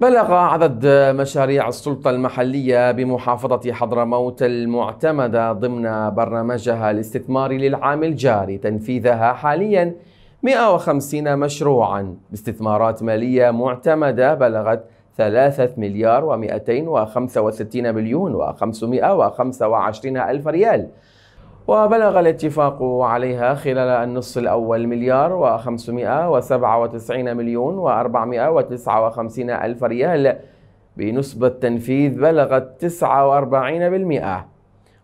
بلغ عدد مشاريع السلطة المحلية بمحافظة حضرموت المعتمدة ضمن برنامجها الاستثماري للعام الجاري تنفيذها حاليا 150 مشروعا باستثمارات مالية معتمدة بلغت 3 مليار و265 مليون و525 ألف ريال وبلغ الاتفاق عليها خلال النصف الأول مليار و597 مليون و459 ألف ريال بنسبة تنفيذ بلغت 49%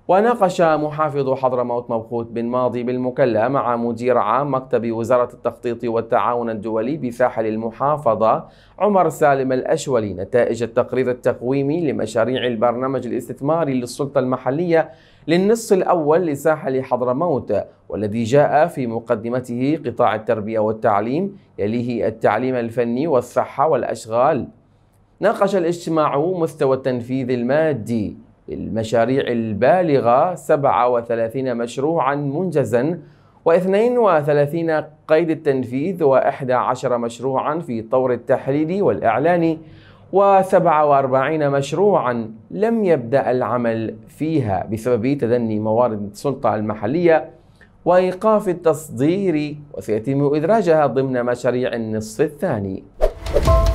وناقش محافظ حضرموت مبخوت بن ماضي بالمكلا مع مدير عام مكتب وزارة التخطيط والتعاون الدولي بساحل المحافظة عمر سالم الأشولي نتائج التقرير التقويمي لمشاريع البرنامج الاستثماري للسلطة المحلية للنصف الأول لساحل حضرموت والذي جاء في مقدمته قطاع التربية والتعليم يليه التعليم الفني والصحة والأشغال ناقش الاجتماع مستوى التنفيذ المادي للمشاريع البالغة 37 مشروعا منجزا و32 قيد التنفيذ و11 مشروعا في طور التحليل والإعلان و47 مشروعا لم يبدأ العمل فيها بسبب تدني موارد السلطة المحلية وإيقاف التصدير وسيتم إدراجها ضمن مشاريع النصف الثاني